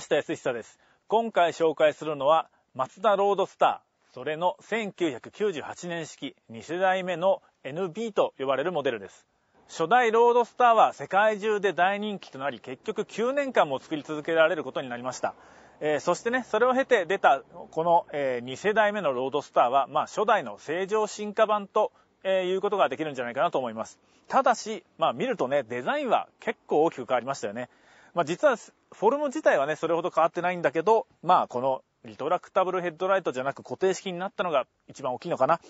した安久です。今回紹介するのは、マツダロードスター、それの1998年式2世代目の NB と呼ばれるモデルです。初代ロードスターは世界中で大人気となり、結局9年間も作り続けられることになりました。えー、そしてね、それを経て出たこの、えー、2世代目のロードスターは、まあ、初代の正常進化版とえー、いうことができるんじゃないかなと思います。ただし、まあ見るとね、デザインは結構大きく変わりましたよね。まあ、実はフォルム自体はね、それほど変わってないんだけど、まあこのリトラクタブルヘッドライトじゃなく固定式になったのが一番大きいのかな。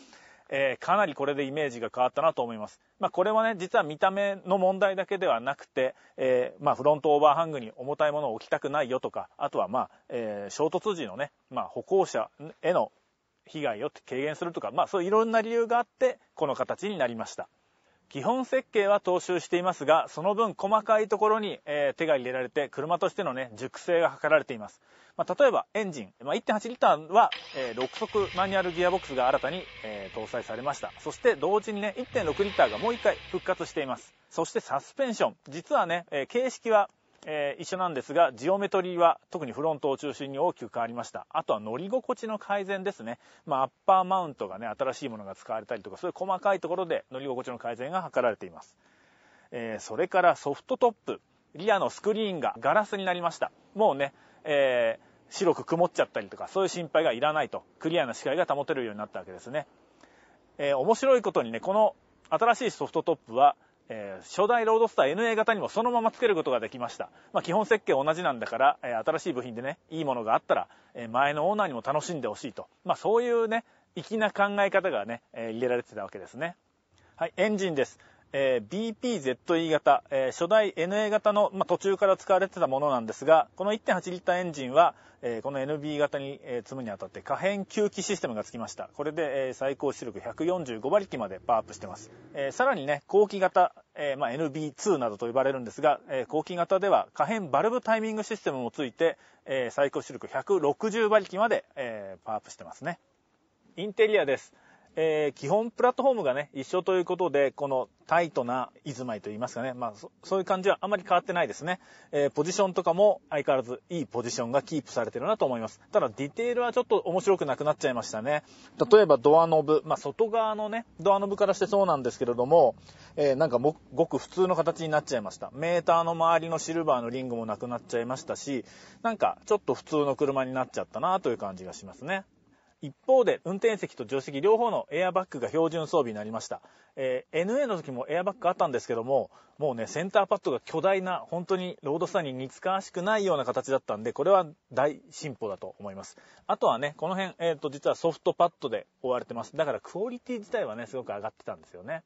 えー、かなりこれでイメージが変わったなと思います。まあ、これはね、実は見た目の問題だけではなくて、えー、まあ、フロントオーバーハングに重たいものを置きたくないよとか、あとはまあ、えー、衝突時のね、ま歩行者への被害を軽減するとか、まあ、そういろんな理由があって、この形になりました。基本設計は踏襲していますがその分細かいところに、え手が入れられて車としての、ね、熟成が図られています、まあ、例えばエンジン、まあ、1.8リッターは、え6速マニュアルギアボックスが新たに、え搭載されましたそして同時にね1.6リッターがもう1回復活していますそしてサスペンション実はね、え形式はえー、一緒なんですがジオメトリーは特にフロントを中心に大きく変わりましたあとは乗り心地の改善ですね、まあ、アッパーマウントがね新しいものが使われたりとかそういう細かいところで乗り心地の改善が図られています、えー、それからソフトトップリアのスクリーンがガラスになりましたもうね、えー、白く曇っちゃったりとかそういう心配がいらないとクリアな視界が保てるようになったわけですね、えー、面白いことにねこの新しいソフトトップはえー、初代ロードスター NA 型にもそのままつけることができました。まあ、基本設計同じなんだから、えー、新しい部品でね、いいものがあったら、えー、前のオーナーにも楽しんでほしいと。まあ、そういうね、粋な考え方がね、え入れられてたわけですね。はい、エンジンです。えー、BPZE 型、えー、初代 NA 型の、まあ、途中から使われてたものなんですがこの1.8リッターエンジンは、えー、この NB 型に、え積むにあたって可変吸気システムがつきましたこれで、え最高出力145馬力までパワーアップしてます、えさらにね後期型、えまあ、NB2 などと呼ばれるんですが、え後期型では可変バルブタイミングシステムもついて、え最高出力160馬力まで、えパワーアップしてますねインテリアですえー、基本プラットフォームがね、一緒ということで、このタイトな居住まいといいますかね、まあそ、そういう感じはあまり変わってないですね。えー、ポジションとかも相変わらずいいポジションがキープされてるなと思います。ただディテールはちょっと面白くなくなっちゃいましたね。例えばドアノブ、まあ外側のね、ドアノブからしてそうなんですけれども、えー、なんかもごく普通の形になっちゃいました。メーターの周りのシルバーのリングもなくなっちゃいましたし、なんかちょっと普通の車になっちゃったなという感じがしますね。一方で運転席と助手席両方のエアバッグが標準装備になりました、えー、NA の時もエアバッグあったんですけどももうねセンターパッドが巨大な本当にロードスターに似つかわしくないような形だったんでこれは大進歩だと思いますあとはねこの辺、えー、と実はソフトパッドで覆われてますだからクオリティ自体はねすごく上がってたんですよね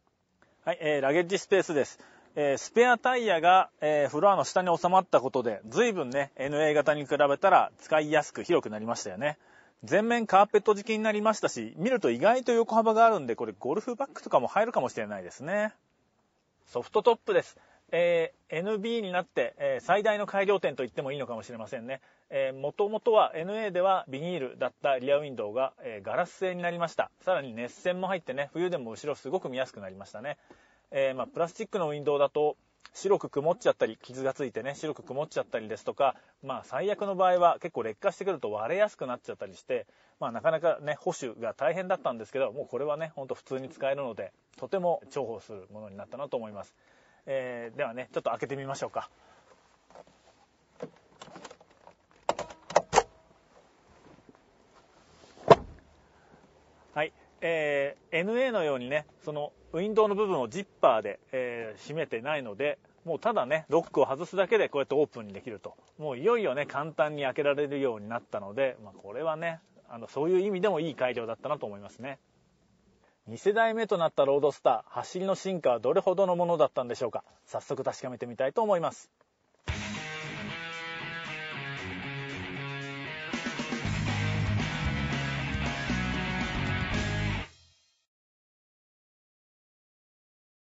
はい、えー、ラゲッジスペースですえスペアタイヤが、えフロアの下に収まったことで随分ね NA 型に比べたら使いやすく広くなりましたよね全面カーペット敷きになりましたし、見ると意外と横幅があるんで、これゴルフバッグとかも入るかもしれないですね。ソフトトップです。えー、NB になって、えー、最大の改良点と言ってもいいのかもしれませんね。もともとは NA ではビニールだったリアウィンドウが、えー、ガラス製になりました。さらに熱線も入ってね、冬でも後ろすごく見やすくなりましたね。えまあ、プラスチックのウィンドウだと白く曇っちゃったり傷がついてね白く曇っちゃったりですとかまあ最悪の場合は結構劣化してくると割れやすくなっちゃったりしてまあなかなかね保守が大変だったんですけどもうこれはねほんと普通に使えるのでとても重宝するものになったなと思います、えー、ではねちょっと開けてみましょうかはいえー、NA のようにねそのウィンドウの部分をジッパーで、えー、閉めてないのでもうただねロックを外すだけでこうやってオープンにできるともういよいよね簡単に開けられるようになったので、まあ、これはねあのそういう意味でもいい改良だったなと思いますね2世代目となったロードスター走りの進化はどれほどのものだったんでしょうか早速確かめてみたいと思います